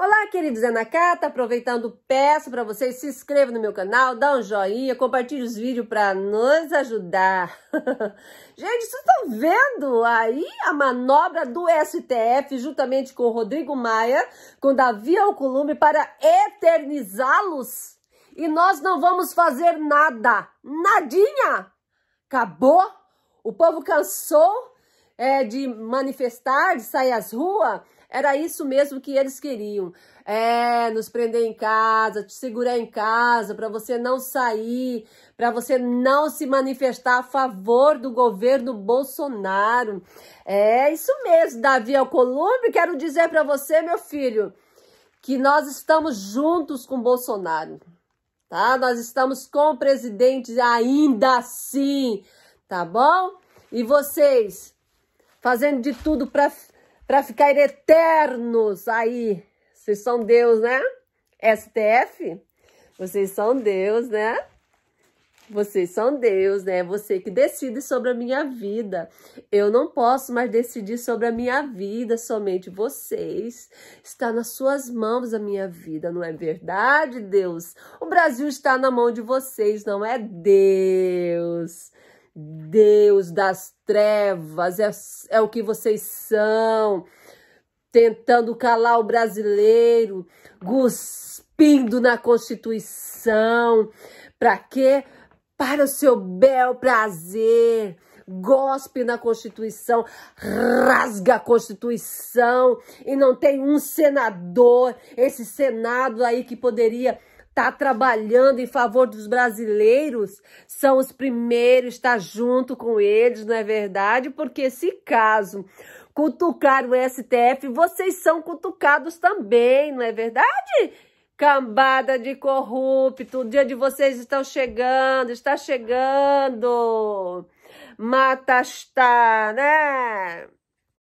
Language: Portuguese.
Olá, queridos Anacata, aproveitando, peço para vocês se inscrevam no meu canal, dá um joinha, compartilhe os vídeos para nos ajudar. Gente, vocês estão vendo aí a manobra do STF juntamente com Rodrigo Maia, com Davi Alcolumbre para eternizá-los? E nós não vamos fazer nada, nadinha! Acabou? O povo cansou é, de manifestar, de sair às ruas? Era isso mesmo que eles queriam. É, nos prender em casa, te segurar em casa, para você não sair, para você não se manifestar a favor do governo Bolsonaro. É isso mesmo, Davi Alcolumbre, quero dizer para você, meu filho, que nós estamos juntos com Bolsonaro. Tá? Nós estamos com o presidente ainda assim, tá bom? E vocês fazendo de tudo para para ficar eternos aí. Vocês são Deus, né? STF? Vocês são Deus, né? Vocês são Deus, né? Você que decide sobre a minha vida. Eu não posso mais decidir sobre a minha vida, somente vocês. Está nas suas mãos a minha vida, não é verdade, Deus? O Brasil está na mão de vocês, não é Deus. Deus das trevas, é, é o que vocês são, tentando calar o brasileiro, guspindo na Constituição. Para quê? Para o seu bel prazer. Gospe na Constituição, rasga a Constituição e não tem um senador, esse Senado aí que poderia está trabalhando em favor dos brasileiros, são os primeiros, estar tá junto com eles, não é verdade? Porque se caso cutucar o STF, vocês são cutucados também, não é verdade? Cambada de corrupto, o dia de vocês estão chegando, está chegando. Mata está, né?